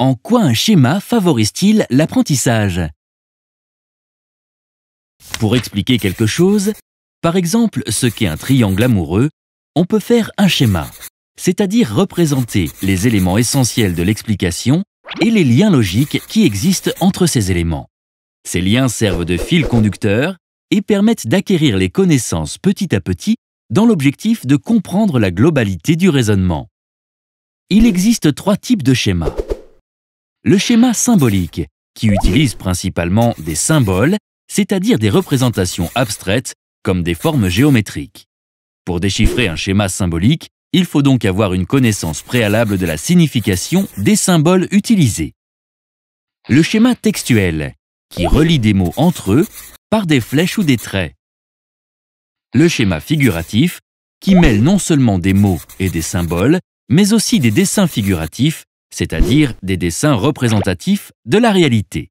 En quoi un schéma favorise-t-il l'apprentissage Pour expliquer quelque chose, par exemple ce qu'est un triangle amoureux, on peut faire un schéma, c'est-à-dire représenter les éléments essentiels de l'explication et les liens logiques qui existent entre ces éléments. Ces liens servent de fil conducteur et permettent d'acquérir les connaissances petit à petit dans l'objectif de comprendre la globalité du raisonnement. Il existe trois types de schémas le schéma symbolique, qui utilise principalement des symboles, c'est-à-dire des représentations abstraites comme des formes géométriques. Pour déchiffrer un schéma symbolique, il faut donc avoir une connaissance préalable de la signification des symboles utilisés. Le schéma textuel, qui relie des mots entre eux par des flèches ou des traits. Le schéma figuratif, qui mêle non seulement des mots et des symboles, mais aussi des dessins figuratifs c'est-à-dire des dessins représentatifs de la réalité.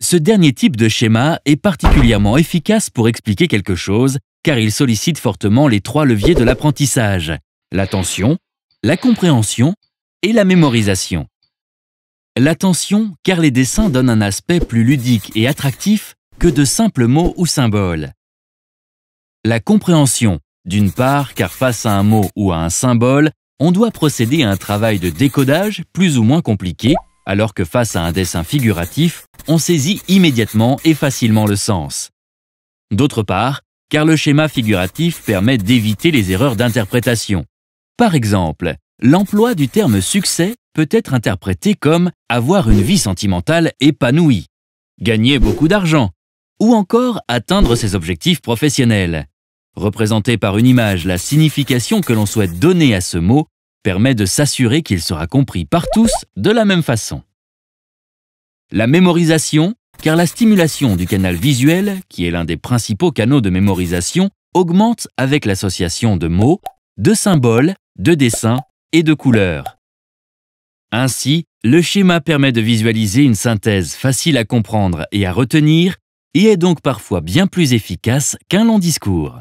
Ce dernier type de schéma est particulièrement efficace pour expliquer quelque chose car il sollicite fortement les trois leviers de l'apprentissage, l'attention, la compréhension et la mémorisation. L'attention car les dessins donnent un aspect plus ludique et attractif que de simples mots ou symboles. La compréhension d'une part car face à un mot ou à un symbole, on doit procéder à un travail de décodage plus ou moins compliqué, alors que face à un dessin figuratif, on saisit immédiatement et facilement le sens. D'autre part, car le schéma figuratif permet d'éviter les erreurs d'interprétation. Par exemple, l'emploi du terme succès peut être interprété comme avoir une vie sentimentale épanouie, gagner beaucoup d'argent, ou encore atteindre ses objectifs professionnels. Représenter par une image la signification que l'on souhaite donner à ce mot permet de s'assurer qu'il sera compris par tous de la même façon. La mémorisation, car la stimulation du canal visuel, qui est l'un des principaux canaux de mémorisation, augmente avec l'association de mots, de symboles, de dessins et de couleurs. Ainsi, le schéma permet de visualiser une synthèse facile à comprendre et à retenir, et est donc parfois bien plus efficace qu'un long discours.